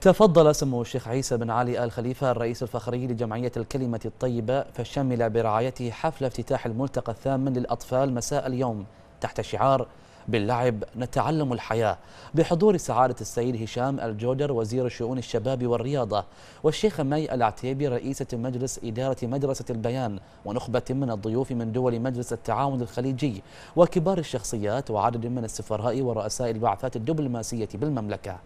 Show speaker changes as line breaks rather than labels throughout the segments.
تفضل سمو الشيخ عيسى بن علي آل خليفة الرئيس الفخري لجمعية الكلمة الطيبة فشمل برعايته حفل افتتاح الملتقى الثامن للأطفال مساء اليوم تحت شعار باللعب نتعلم الحياة بحضور سعادة السيد هشام الجودر وزير شؤون الشباب والرياضة والشيخة مي العتيبي رئيسة مجلس إدارة مدرسة البيان ونخبة من الضيوف من دول مجلس التعاون الخليجي وكبار الشخصيات وعدد من السفراء ورؤساء البعثات الدبلوماسية بالمملكة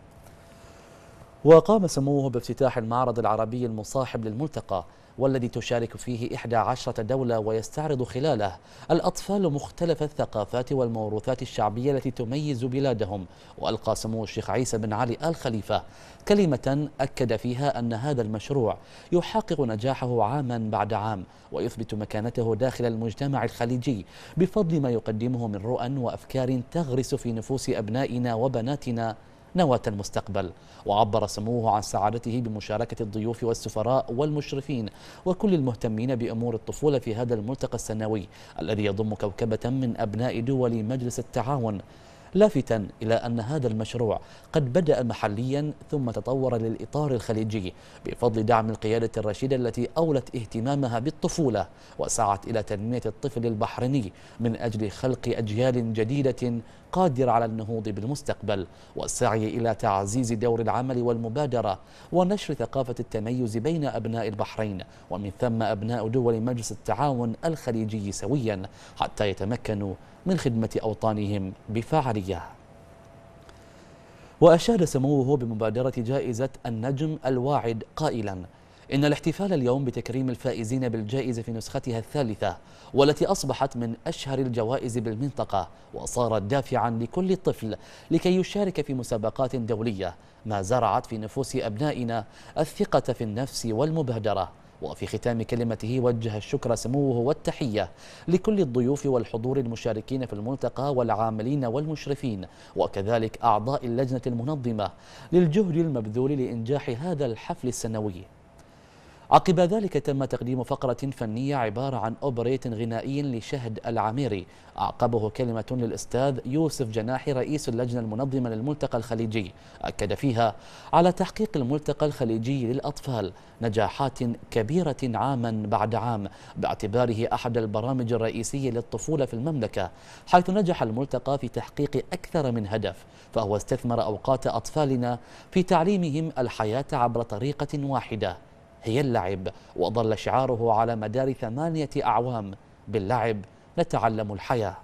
وقام سموه بافتتاح المعرض العربي المصاحب للملتقى والذي تشارك فيه إحدى عشرة دولة ويستعرض خلاله الأطفال مختلف الثقافات والموروثات الشعبية التي تميز بلادهم وألقى سمو الشيخ عيسى بن علي آل خليفة كلمة أكد فيها أن هذا المشروع يحقق نجاحه عاما بعد عام ويثبت مكانته داخل المجتمع الخليجي بفضل ما يقدمه من رؤى وأفكار تغرس في نفوس أبنائنا وبناتنا نواة المستقبل وعبر سموه عن سعادته بمشاركة الضيوف والسفراء والمشرفين وكل المهتمين بأمور الطفولة في هذا الملتقى السنوي الذي يضم كوكبة من أبناء دول مجلس التعاون لافتا إلى أن هذا المشروع قد بدأ محليا ثم تطور للإطار الخليجي بفضل دعم القيادة الرشيدة التي أولت اهتمامها بالطفولة وسعت إلى تنمية الطفل البحريني من أجل خلق أجيال جديدة قادرة على النهوض بالمستقبل والسعي إلى تعزيز دور العمل والمبادرة ونشر ثقافة التميز بين أبناء البحرين ومن ثم أبناء دول مجلس التعاون الخليجي سويا حتى يتمكنوا من خدمة أوطانهم بفاعلية وأشاد سموه بمبادرة جائزة النجم الواعد قائلا إن الاحتفال اليوم بتكريم الفائزين بالجائزة في نسختها الثالثة والتي أصبحت من أشهر الجوائز بالمنطقة وصارت دافعا لكل طفل لكي يشارك في مسابقات دولية ما زرعت في نفوس أبنائنا الثقة في النفس والمبادرة وفي ختام كلمته وجه الشكر سموه والتحية لكل الضيوف والحضور المشاركين في الملتقى والعاملين والمشرفين وكذلك أعضاء اللجنة المنظمة للجهد المبذول لإنجاح هذا الحفل السنوي عقب ذلك تم تقديم فقرة فنية عبارة عن أوبريت غنائي لشهد العميري أعقبه كلمة للأستاذ يوسف جناحي رئيس اللجنة المنظمة للملتقى الخليجي أكد فيها على تحقيق الملتقى الخليجي للأطفال نجاحات كبيرة عاما بعد عام باعتباره أحد البرامج الرئيسية للطفولة في المملكة حيث نجح الملتقى في تحقيق أكثر من هدف فهو استثمر أوقات أطفالنا في تعليمهم الحياة عبر طريقة واحدة هي اللعب وظل شعاره على مدار ثمانية أعوام باللعب نتعلم الحياة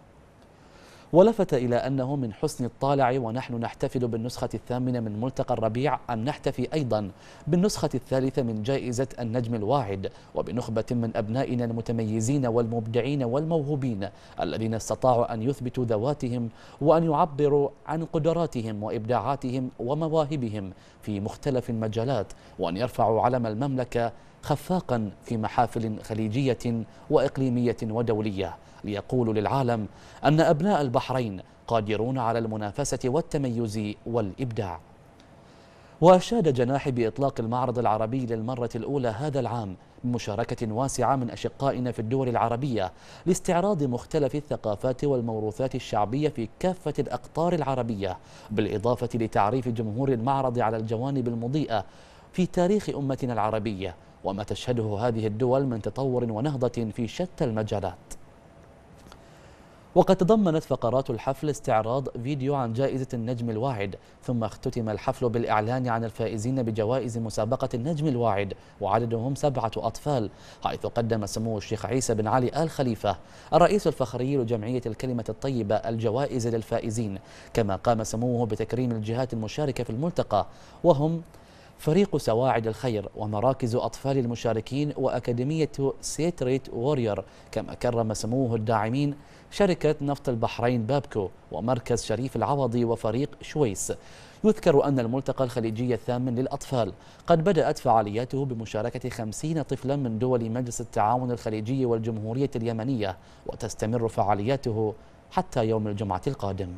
ولفت إلى أنه من حسن الطالع ونحن نحتفل بالنسخة الثامنة من ملتقى الربيع أن نحتفي أيضا بالنسخة الثالثة من جائزة النجم الواعد وبنخبة من أبنائنا المتميزين والمبدعين والموهوبين الذين استطاعوا أن يثبتوا ذواتهم وأن يعبروا عن قدراتهم وإبداعاتهم ومواهبهم في مختلف المجالات وأن يرفعوا علم المملكة خفاقا في محافل خليجية وإقليمية ودولية ليقولوا للعالم أن أبناء البحرين قادرون على المنافسة والتميز والإبداع وأشاد جناحي بإطلاق المعرض العربي للمرة الأولى هذا العام بمشاركة واسعة من أشقائنا في الدول العربية لاستعراض مختلف الثقافات والموروثات الشعبية في كافة الأقطار العربية بالإضافة لتعريف جمهور المعرض على الجوانب المضيئة في تاريخ أمتنا العربية وما تشهده هذه الدول من تطور ونهضة في شتى المجالات وقد تضمنت فقرات الحفل استعراض فيديو عن جائزة النجم الواعد ثم اختتم الحفل بالإعلان عن الفائزين بجوائز مسابقة النجم الواعد وعددهم سبعة أطفال حيث قدم سمو الشيخ عيسى بن علي آل خليفة الرئيس الفخري لجمعية الكلمة الطيبة الجوائز للفائزين كما قام سموه بتكريم الجهات المشاركة في الملتقى وهم فريق سواعد الخير ومراكز أطفال المشاركين وأكاديمية سيتريت وورير كما كرم سموه الداعمين شركة نفط البحرين بابكو ومركز شريف العوضي وفريق شويس يذكر أن الملتقى الخليجي الثامن للأطفال قد بدأت فعالياته بمشاركة خمسين طفلا من دول مجلس التعاون الخليجي والجمهورية اليمنية وتستمر فعالياته حتى يوم الجمعة القادم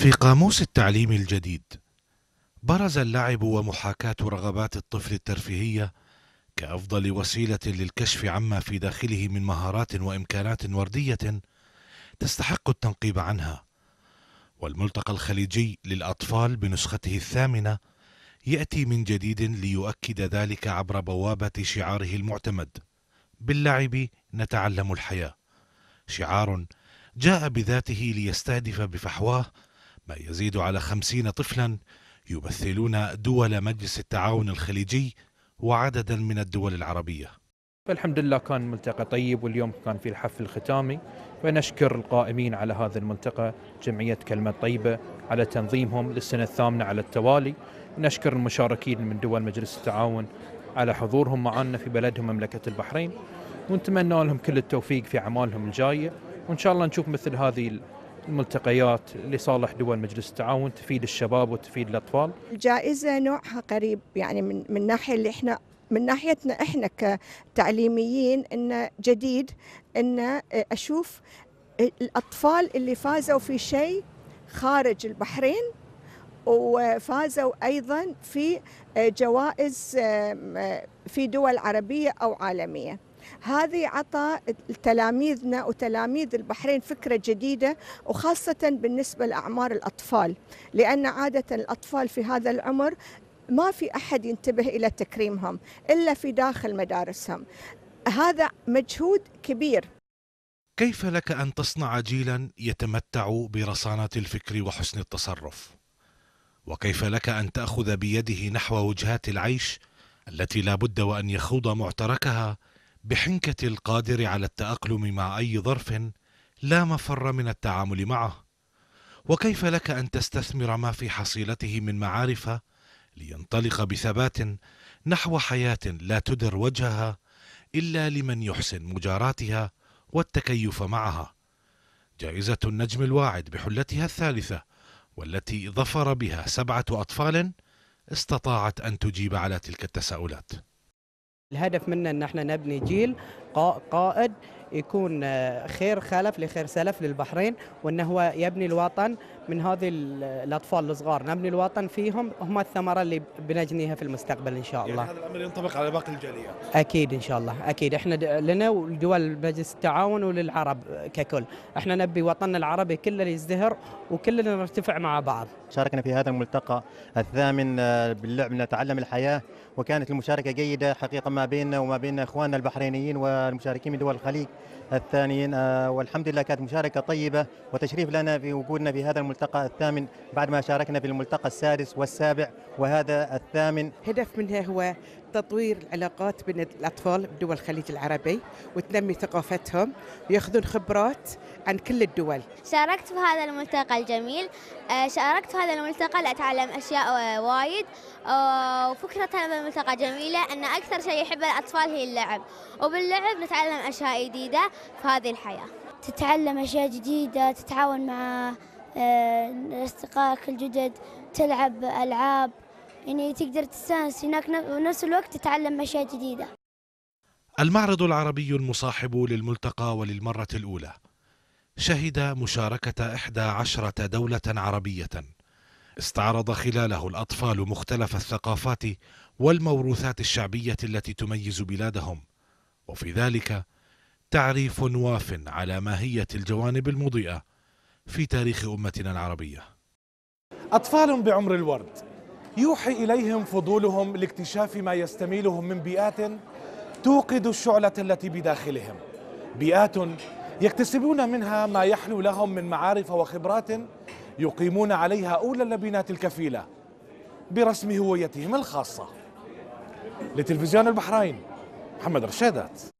في قاموس التعليم الجديد برز اللعب ومحاكاة رغبات الطفل الترفيهية كأفضل وسيلة للكشف عما في داخله من مهارات وإمكانات وردية تستحق التنقيب عنها والملتقى الخليجي للأطفال بنسخته الثامنة يأتي من جديد ليؤكد ذلك عبر بوابة شعاره المعتمد باللعب نتعلم الحياة شعار جاء بذاته ليستهدف بفحواه ما يزيد على خمسين طفلا يمثلون دول مجلس التعاون الخليجي وعددا من الدول العربية الحمد لله كان ملتقى طيب واليوم كان في الحفل الختامي فنشكر القائمين على هذا الملتقى جمعية كلمة طيبة على تنظيمهم للسنة الثامنة على التوالي نشكر المشاركين من دول مجلس التعاون على حضورهم معنا في بلدهم مملكة البحرين ونتمنى لهم كل التوفيق في أعمالهم الجاية وإن شاء الله نشوف مثل هذه ملتقيات لصالح دول مجلس التعاون تفيد الشباب وتفيد الأطفال
الجائزة نوعها قريب يعني من, من ناحية اللي إحنا من ناحيتنا إحنا كتعليميين إنه جديد إنه أشوف الأطفال اللي فازوا في شيء خارج البحرين وفازوا ايضا في جوائز في دول عربيه او عالميه هذه عطى تلاميذنا وتلاميذ البحرين فكرة جديدة وخاصة بالنسبة لأعمار الأطفال لأن عادة الأطفال في هذا العمر ما في أحد ينتبه إلى تكريمهم إلا في داخل مدارسهم هذا مجهود كبير
كيف لك أن تصنع جيلا يتمتع برصانة الفكر وحسن التصرف؟ وكيف لك أن تأخذ بيده نحو وجهات العيش التي لا بد وأن يخوض معتركها بحنكة القادر على التأقلم مع أي ظرف لا مفر من التعامل معه وكيف لك أن تستثمر ما في حصيلته من معارف لينطلق بثبات نحو حياة لا تدر وجهها إلا لمن يحسن مجاراتها والتكيف معها جائزة النجم الواعد بحلتها الثالثة والتي ظفر بها سبعة أطفال استطاعت أن تجيب على تلك التساؤلات
الهدف منا ان احنا نبني جيل قائد يكون آه، خير خلف لخير سلف للبحرين وانه هو يبني الوطن من هذه الاطفال الصغار نبني الوطن فيهم هم الثمره اللي بنجنيها في المستقبل ان شاء يعني الله يعني هذا
الامر ينطبق على باقي الجاليات
اكيد ان شاء الله اكيد احنا لنا ولدول مجلس التعاون وللعرب ككل احنا نبي وطننا العربي كله يزدهر وكلنا نرتفع مع بعض شاركنا في هذا الملتقى الثامن آه، باللعب نتعلم الحياه وكانت المشاركة جيدة حقيقة ما بيننا وما بين إخواننا البحرينيين والمشاركين من دول الخليج الثانيين آه، والحمد لله كانت مشاركة طيبة وتشريف لنا في وجودنا في هذا الملتقى الثامن بعد ما شاركنا في الملتقى السادس والسابع وهذا الثامن هدف منها هو تطوير العلاقات بين الأطفال
بدول الخليج العربي وتنمي ثقافتهم ويأخذون خبرات عن كل
الدول شاركت في هذا الملتقى الجميل آه، شاركت في هذا الملتقى لأتعلم أشياء آه، وايد آه، وفكرة هذا الملتقى جميلة أن أكثر شيء يحبه الأطفال هي اللعب وباللعب نتعلم أشياء جديدة في هذه الحياة تتعلم أشياء جديدة تتعاون مع أصدقائك الجدد تلعب ألعاب يعني تقدر تستانس هناك ونفس الوقت تتعلم أشياء جديدة
المعرض العربي المصاحب للملتقى وللمرة الأولى شهد مشاركة 11 دولة عربية استعرض خلاله الأطفال مختلف الثقافات والموروثات الشعبية التي تميز بلادهم وفي ذلك تعريف واف على ماهية الجوانب المضيئة في تاريخ أمتنا العربية أطفال بعمر الورد يوحي إليهم فضولهم لاكتشاف ما يستميلهم من بيئات توقد الشعلة التي بداخلهم بيئات يكتسبون منها ما يحلو لهم من معارف وخبرات يقيمون عليها أولى اللبنات الكفيلة برسم هويتهم الخاصة لتلفزيون البحرين محمد
رشادات